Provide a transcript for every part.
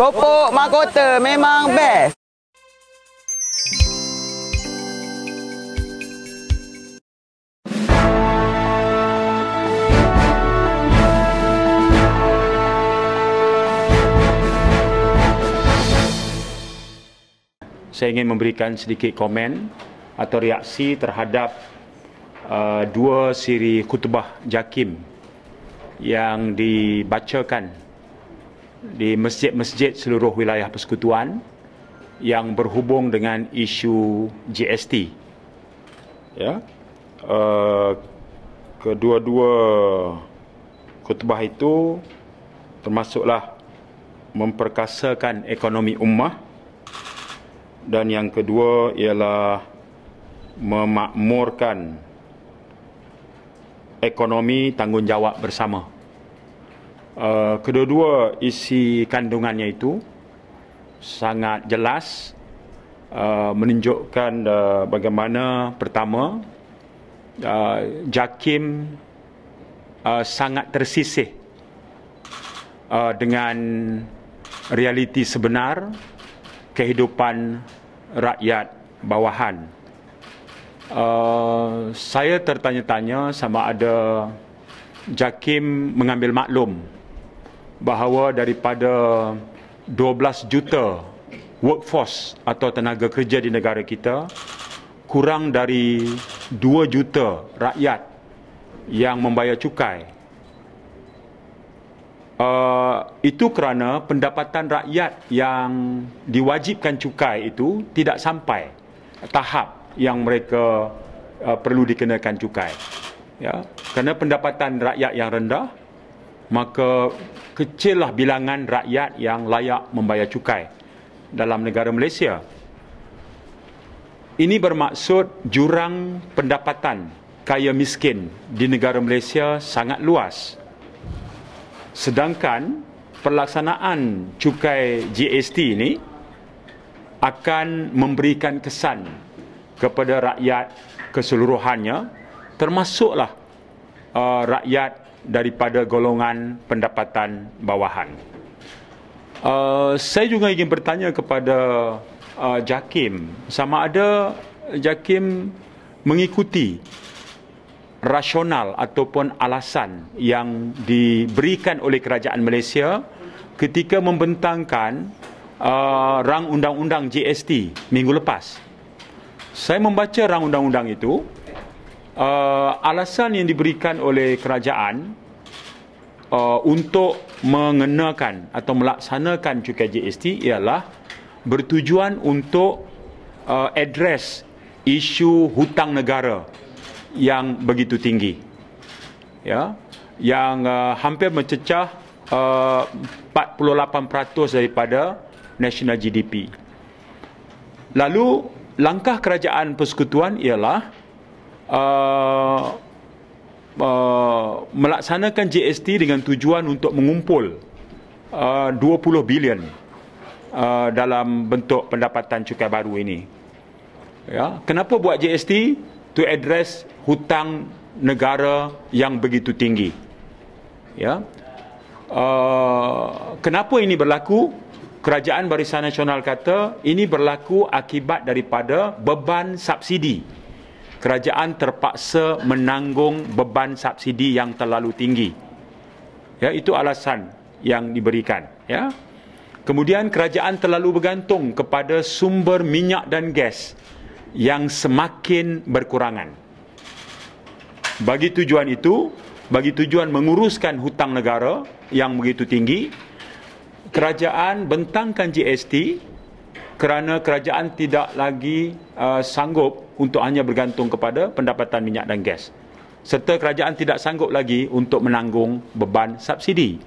Popok mahkota memang best. Saya ingin memberikan sedikit komen atau reaksi terhadap uh, dua siri khutbah Jakim yang dibacakan di masjid-masjid seluruh wilayah persekutuan yang berhubung dengan isu GST. Ya. Uh, kedua-dua kutbah itu termasuklah memperkasakan ekonomi ummah dan yang kedua ialah memakmurkan ekonomi tanggungjawab bersama uh, kedua-dua isi kandungannya itu sangat jelas uh, menunjukkan uh, bagaimana pertama uh, Jakim uh, sangat tersisih uh, dengan realiti sebenar kehidupan rakyat bawahan. Uh, saya tertanya-tanya sama ada Jakim mengambil maklum bahawa daripada 12 juta workforce atau tenaga kerja di negara kita kurang dari 2 juta rakyat yang membayar cukai uh, itu kerana pendapatan rakyat yang diwajibkan cukai itu tidak sampai tahap yang mereka uh, perlu dikenakan cukai ya kerana pendapatan rakyat yang rendah maka kecillah bilangan rakyat yang layak membayar cukai dalam negara Malaysia. Ini bermaksud jurang pendapatan kaya miskin di negara Malaysia sangat luas. Sedangkan pelaksanaan cukai GST ini akan memberikan kesan kepada rakyat keseluruhannya termasuklah uh, rakyat daripada golongan pendapatan bawahan. Uh, saya juga ingin bertanya kepada uh, Jakim sama ada Jakim mengikuti rasional ataupun alasan yang diberikan oleh kerajaan Malaysia ketika membentangkan uh, rang undang-undang GST minggu lepas. Saya membaca rang undang-undang itu uh, alasan yang diberikan oleh kerajaan uh, untuk mengenakan atau melaksanakan cukai GST ialah bertujuan untuk uh, address isu hutang negara yang begitu tinggi ya yang uh, hampir mencecah uh, 48% daripada national GDP. Lalu langkah kerajaan persekutuan ialah uh, uh, melaksanakan GST dengan tujuan untuk mengumpul uh, 20 bilion uh, dalam bentuk pendapatan cukai baru ini. Ya, kenapa buat GST? To address hutang negara yang begitu tinggi. Ya. Uh, kenapa ini berlaku? Kerajaan Barisan Nasional kata ini berlaku akibat daripada beban subsidi kerajaan terpaksa menanggung beban subsidi yang terlalu tinggi. Ya, itu alasan yang diberikan, ya. Kemudian kerajaan terlalu bergantung kepada sumber minyak dan gas yang semakin berkurangan. Bagi tujuan itu, bagi tujuan menguruskan hutang negara yang begitu tinggi, kerajaan bentangkan GST kerana kerajaan tidak lagi uh, sanggup untuk hanya bergantung kepada pendapatan minyak dan gas serta kerajaan tidak sanggup lagi untuk menanggung beban subsidi.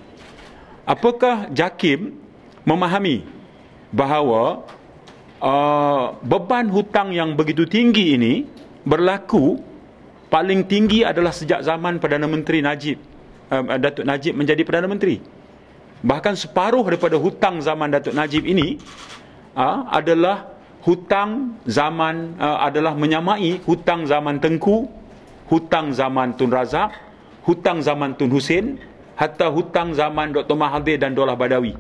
Apakah JAKIM memahami bahawa uh, beban hutang yang begitu tinggi ini berlaku paling tinggi adalah sejak zaman Perdana Menteri Najib uh, Datuk Najib menjadi Perdana Menteri. Bahkan separuh daripada hutang zaman Datuk Najib ini uh, adalah hutang zaman uh, adalah menyamai hutang zaman Tengku, hutang zaman Tun Razak, hutang zaman Tun Husin, hatta hutang zaman Dr. Mahathir dan Dolah Badawi.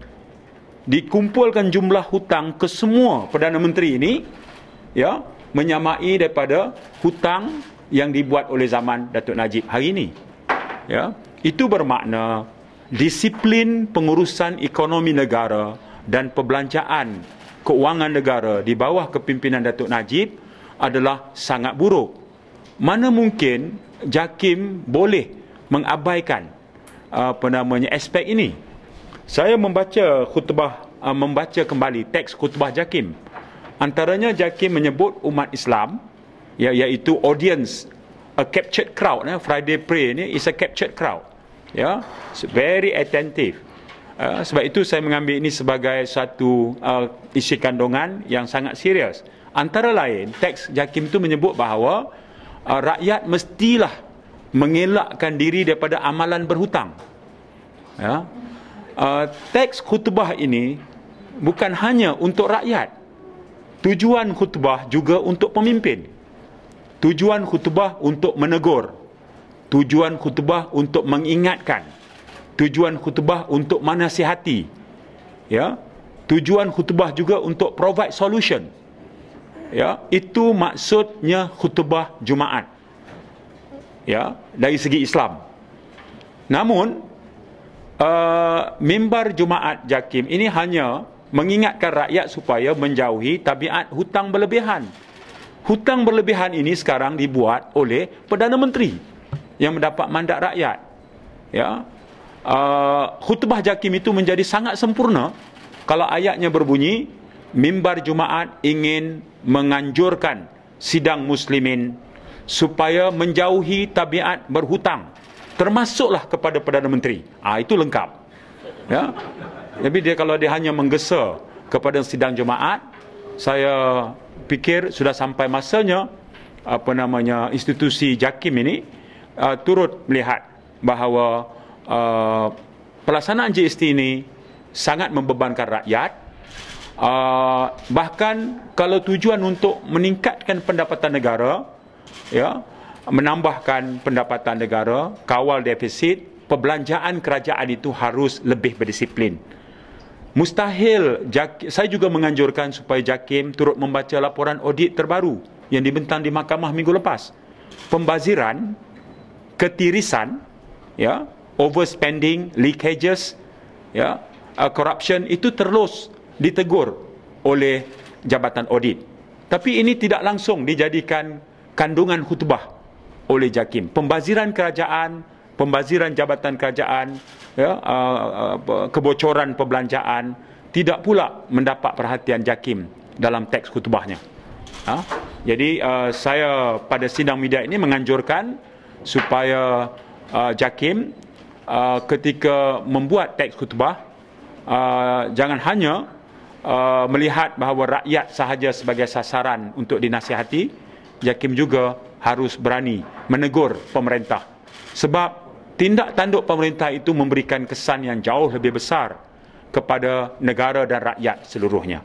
Dikumpulkan jumlah hutang ke semua Perdana Menteri ini ya menyamai daripada hutang yang dibuat oleh zaman Datuk Najib hari ini. Ya, itu bermakna disiplin pengurusan ekonomi negara dan perbelanjaan keuangan negara di bawah kepimpinan Datuk Najib adalah sangat buruk. Mana mungkin JAKIM boleh mengabaikan uh, apa namanya aspek ini? Saya membaca khutbah uh, membaca kembali teks khutbah JAKIM. Antaranya JAKIM menyebut umat Islam ya, iaitu audience a captured crowd eh, Friday prayer ni is a captured crowd. Ya. Yeah? So, very attentive. Uh, sebab itu saya mengambil ini sebagai satu uh, isi kandungan yang sangat serius. Antara lain, teks Jakim itu menyebut bahawa uh, rakyat mestilah mengelakkan diri daripada amalan berhutang. Ya. Uh, teks khutbah ini bukan hanya untuk rakyat. Tujuan khutbah juga untuk pemimpin. Tujuan khutbah untuk menegur. Tujuan khutbah untuk mengingatkan tujuan khutbah untuk menasihati ya tujuan khutbah juga untuk provide solution ya itu maksudnya khutbah jumaat ya dari segi Islam namun uh, mimbar jumaat jakim ini hanya mengingatkan rakyat supaya menjauhi tabiat hutang berlebihan hutang berlebihan ini sekarang dibuat oleh perdana menteri yang mendapat mandat rakyat ya uh, khutbah Jakim itu menjadi sangat sempurna kalau ayatnya berbunyi mimbar Jumaat ingin menganjurkan sidang muslimin supaya menjauhi tabiat berhutang termasuklah kepada Perdana Menteri. Ah itu lengkap. Ya. Jadi dia kalau dia hanya menggesa kepada sidang Jumaat saya fikir sudah sampai masanya apa namanya institusi JAKIM ini uh, turut melihat bahawa Ah, pelaksanaan GST ini sangat membebankan rakyat. Uh, bahkan kalau tujuan untuk meningkatkan pendapatan negara, ya, menambahkan pendapatan negara, kawal defisit, perbelanjaan kerajaan itu harus lebih berdisiplin. Mustahil, saya juga menganjurkan supaya JAKIM turut membaca laporan audit terbaru yang dibentang di mahkamah minggu lepas. Pembaziran, ketirisan, ya, overspending, leakages, ya, uh, corruption itu terus ditegur oleh Jabatan Audit. Tapi ini tidak langsung dijadikan kandungan khutbah oleh JAKIM. Pembaziran kerajaan, pembaziran jabatan kerajaan, ya, uh, uh, kebocoran perbelanjaan tidak pula mendapat perhatian JAKIM dalam teks khutbahnya. Ha? Jadi uh, saya pada sidang media ini menganjurkan supaya uh, JAKIM Uh, ketika membuat teks khutbah uh, jangan hanya uh, melihat bahawa rakyat sahaja sebagai sasaran untuk dinasihati Yakim juga harus berani menegur pemerintah sebab tindak tanduk pemerintah itu memberikan kesan yang jauh lebih besar kepada negara dan rakyat seluruhnya